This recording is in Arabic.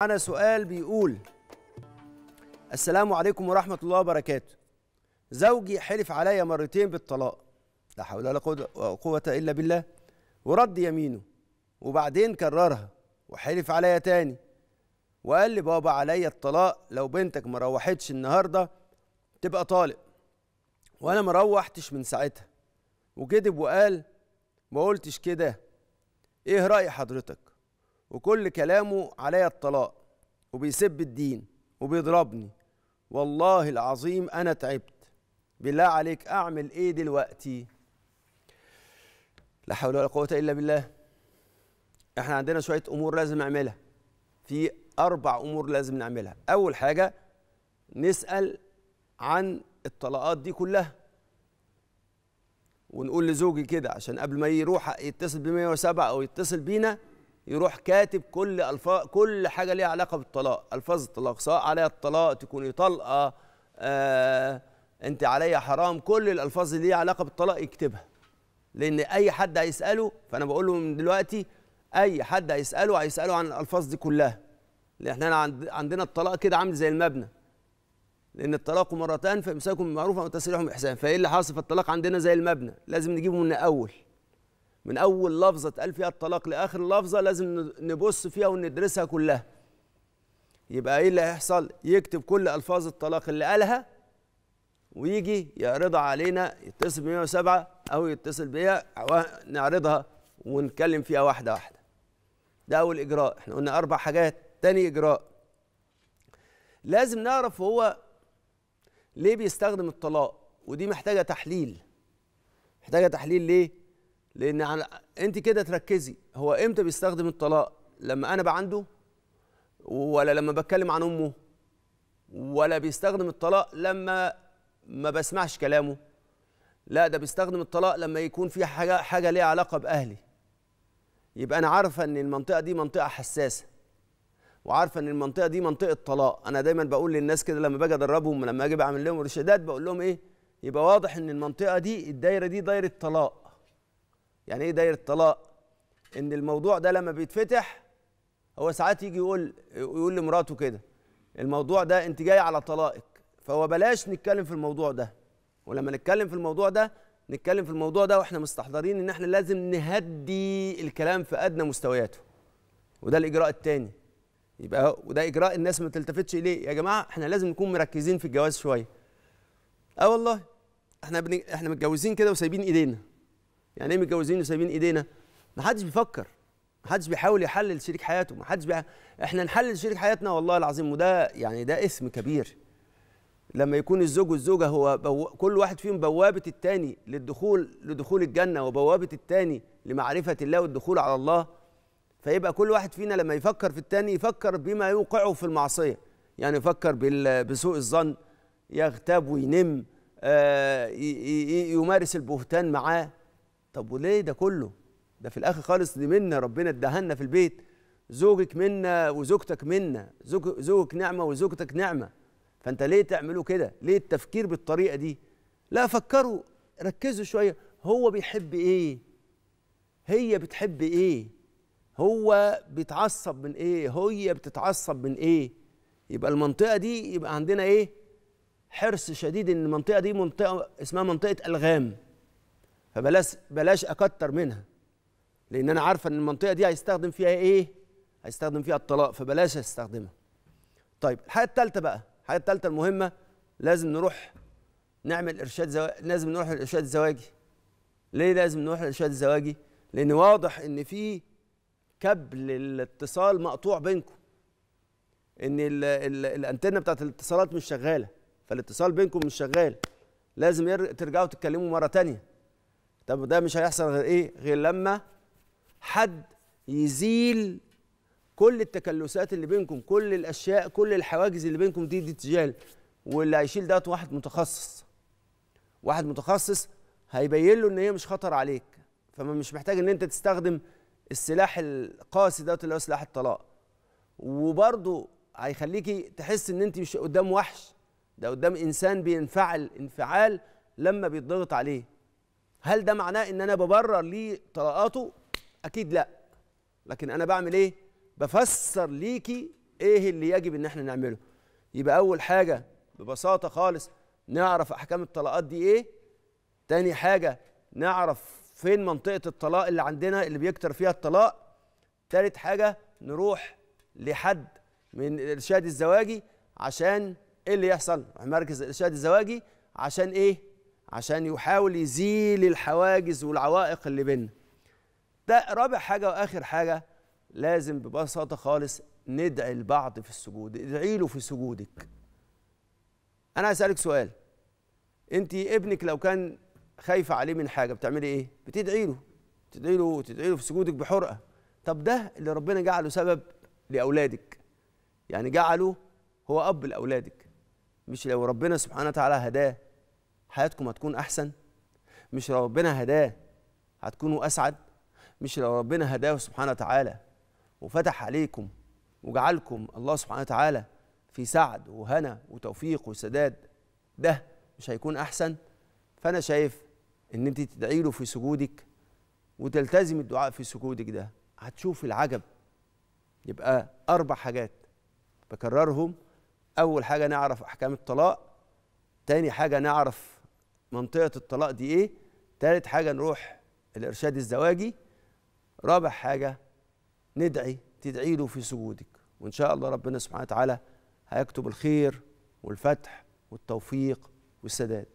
معنا سؤال بيقول السلام عليكم ورحمة الله وبركاته زوجي حلف عليا مرتين بالطلاق لا حول ولا قوة إلا بالله ورد يمينه وبعدين كررها وحلف عليا تاني وقال لي بابا عليا الطلاق لو بنتك مروحتش النهارده تبقى طالق وانا مروحتش من ساعتها وكذب وقال ما قلتش كده ايه رأي حضرتك وكل كلامه عليا الطلاق وبيسب الدين وبيضربني والله العظيم انا تعبت بالله عليك اعمل ايه دلوقتي لا حول ولا قوه الا بالله احنا عندنا شويه امور لازم نعملها في اربع امور لازم نعملها اول حاجه نسال عن الطلاقات دي كلها ونقول لزوجي كده عشان قبل ما يروح يتصل ب 107 او يتصل بينا يروح كاتب كل الفاظ كل حاجه ليها علاقه بالطلاق الفاظ الطلاق سواء عليا الطلاق تكوني طلقه آه انت عليا حرام كل الالفاظ اللي ليها علاقه بالطلاق يكتبها لان اي حد هيساله فانا بقول له من دلوقتي اي حد هيساله هيساله عن الالفاظ دي كلها لان احنا عند عندنا الطلاق كده عامل زي المبنى لان الطلاق مرتان فامساكم بالمعروف او تسريح باحسان فايه اللي حاصل في الطلاق عندنا زي المبنى لازم نجيبه من الاول من اول لفظه اتقال فيها الطلاق لاخر لفظه لازم نبص فيها وندرسها كلها يبقى ايه اللي هيحصل يكتب كل الفاظ الطلاق اللي قالها ويجي يعرضها علينا يتصل ب 107 او يتصل بيا نعرضها ونتكلم فيها واحده واحده ده اول اجراء احنا قلنا اربع حاجات تاني اجراء لازم نعرف هو ليه بيستخدم الطلاق ودي محتاجه تحليل محتاجه تحليل ليه لان على انت كده تركزي هو امتى بيستخدم الطلاق لما انا بعنده ولا لما بتكلم عن امه ولا بيستخدم الطلاق لما ما بسمعش كلامه لا ده بيستخدم الطلاق لما يكون في حاجه حاجه ليها علاقه باهلي يبقى انا عارفه ان المنطقه دي منطقه حساسه وعارفه ان المنطقه دي منطقه طلاق انا دايما بقول للناس كده لما باجي ادربهم لما اجي بعمل لهم ارشادات بقول لهم ايه يبقى واضح ان المنطقه دي الدايره دي دايره طلاق يعني ايه دايره طلاق ان الموضوع ده لما بيتفتح هو ساعات يجي يقول يقول لمراته كده الموضوع ده انت جاي على طلاقك فهو بلاش نتكلم في الموضوع ده ولما نتكلم في الموضوع ده نتكلم في الموضوع ده واحنا مستحضرين ان احنا لازم نهدي الكلام في ادنى مستوياته وده الاجراء الثاني يبقى وده اجراء الناس ما تلتفتش اليه يا جماعه احنا لازم نكون مركزين في الجواز شويه اه والله احنا بن... احنا متجوزين كده وسايبين ايدينا يعني ايه متجوزين وسايبين ايدينا ما حدش بيفكر ما حدش بيحاول يحلل شريك حياته ما حدش بيح... احنا نحلل شريك حياتنا والله العظيم وده يعني ده اسم كبير لما يكون الزوج والزوجه هو بو... كل واحد فيهم بوابه الثاني للدخول لدخول الجنه وبوابه الثاني لمعرفه الله والدخول على الله فيبقى كل واحد فينا لما يفكر في الثاني يفكر بما يوقعه في المعصيه يعني يفكر بال... بسوء الظن يغتاب وينم آه... ي... ي... يمارس البهتان معاه طب وليه ده كله ده في الاخر خالص دي منا ربنا ادهنا في البيت زوجك منا وزوجتك منا زوج زوجك نعمه وزوجتك نعمه فانت ليه تعملوا كده ليه التفكير بالطريقه دي لا فكروا ركزوا شويه هو بيحب ايه هي بتحب ايه هو بيتعصب من ايه هي بتتعصب من ايه يبقى المنطقه دي يبقى عندنا ايه حرص شديد ان المنطقه دي منطقه اسمها منطقه الغام فبلاش بلاش اكتر منها لان انا عارفه ان المنطقه دي هيستخدم فيها ايه هيستخدم فيها الطلاق فبلاش استخدمها طيب الحاجه الثالثه بقى الحاجه الثالثه المهمه لازم نروح نعمل ارشاد زواج لازم نروح الارشاد الزواجي ليه لازم نروح الارشاد الزواجي لان واضح ان في كبل الاتصال مقطوع بينكم ان ال ال الانتنه بتاعت الاتصالات مش شغاله فالاتصال بينكم مش شغال لازم ترجعوا تتكلموا مره تانيه طب ده مش هيحصل غير ايه غير لما حد يزيل كل التكلسات اللي بينكم كل الاشياء كل الحواجز اللي بينكم دي دي تجال واللي هيشيل دوت واحد متخصص واحد متخصص هيبين له ان هي مش خطر عليك فما مش محتاج ان انت تستخدم السلاح القاسي دوت اللي هو سلاح الطلاق وبرضه هيخليكي تحس ان انت مش قدام وحش ده قدام انسان بينفعل انفعال لما بيتضغط عليه هل ده معناه ان انا ببرر ليه طلقاته اكيد لا لكن انا بعمل ايه بفسر ليكي ايه اللي يجب ان احنا نعمله يبقى اول حاجه ببساطه خالص نعرف احكام الطلاقات دي ايه تاني حاجه نعرف فين منطقه الطلاق اللي عندنا اللي بيكتر فيها الطلاق تالت حاجه نروح لحد من الارشاد الزواجي عشان ايه اللي يحصل مركز الارشاد الزواجي عشان ايه عشان يحاول يزيل الحواجز والعوائق اللي بيننا ده رابع حاجة وآخر حاجة لازم ببساطة خالص ندعي البعض في السجود ادعي له في سجودك أنا هسألك سؤال أنت ابنك لو كان خايفة عليه من حاجة بتعملي إيه؟ بتدعي له تدعي له تدعي له في سجودك بحرقة طب ده اللي ربنا جعله سبب لأولادك يعني جعله هو أب لأولادك مش لو ربنا سبحانه وتعالى هداه حياتكم هتكون احسن مش لو ربنا هداه هتكونوا اسعد مش لو ربنا هداه سبحانه وتعالى وفتح عليكم وجعلكم الله سبحانه وتعالى في سعد وهنا وتوفيق وسداد ده مش هيكون احسن فانا شايف ان انت تدعي له في سجودك وتلتزم الدعاء في سجودك ده هتشوف العجب يبقى اربع حاجات بكررهم اول حاجه نعرف احكام الطلاق تاني حاجه نعرف منطقه الطلاق دي ايه ثالث حاجه نروح الارشاد الزواجي رابع حاجه ندعي تدعي له في سجودك وان شاء الله ربنا سبحانه وتعالى هيكتب الخير والفتح والتوفيق والسداد